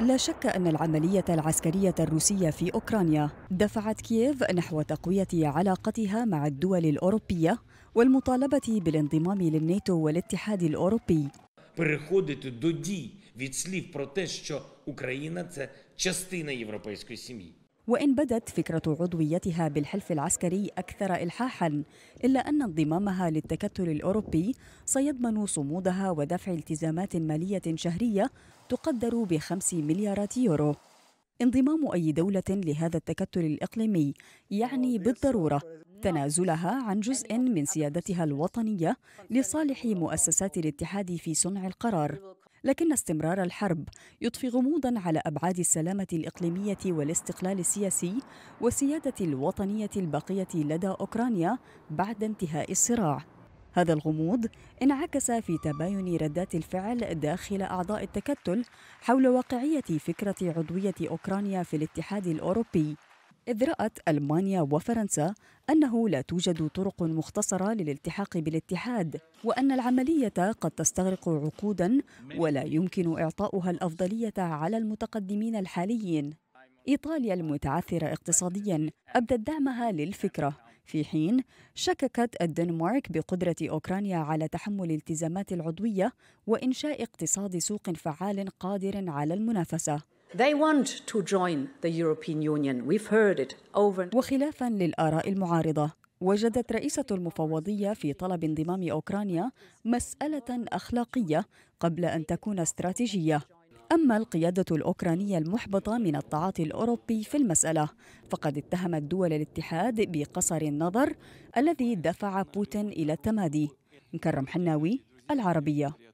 لا شك أن العملية العسكرية الروسية في أوكرانيا دفعت كييف نحو تقوية علاقتها مع الدول الأوروبية والمطالبة بالانضمام للناتو والاتحاد الأوروبي переходити до дій від слів про те, що Україна це частина європейської сім'ї. وإن بدت فكرة عضويتها بالحلف العسكري أكثر إلحاحاً إلا أن انضمامها للتكتل الأوروبي سيضمن صمودها ودفع التزامات مالية شهرية تقدر بخمس مليارات يورو انضمام أي دولة لهذا التكتل الإقليمي يعني بالضرورة تنازلها عن جزء من سيادتها الوطنية لصالح مؤسسات الاتحاد في صنع القرار لكن استمرار الحرب يضفي غموضا على أبعاد السلامة الإقليمية والاستقلال السياسي والسيادة الوطنية الباقية لدى أوكرانيا بعد انتهاء الصراع هذا الغموض انعكس في تباين ردات الفعل داخل أعضاء التكتل حول واقعية فكرة عضوية أوكرانيا في الاتحاد الأوروبي إذ رأت ألمانيا وفرنسا أنه لا توجد طرق مختصرة للالتحاق بالاتحاد وأن العملية قد تستغرق عقودا ولا يمكن إعطاؤها الأفضلية على المتقدمين الحاليين إيطاليا المتعثرة اقتصاديا أبدت دعمها للفكرة في حين شككت الدنمارك بقدرة أوكرانيا على تحمل التزامات العضوية وإنشاء اقتصاد سوق فعال قادر على المنافسة They want to join the European Union. We've heard it over. وخلافا للآراء المعارضة وجدت رئيسة المفوضية في طلب انضمام أوكرانيا مسألة أخلاقية قبل أن تكون استراتيجية أما القيادة الأوكرانية المحبطة من التعاطي الأوروبي في المسألة فقد اتهمت دول الاتحاد بقصر النظر الذي دفع بوتين إلى التمادي مكرم حناوي العربية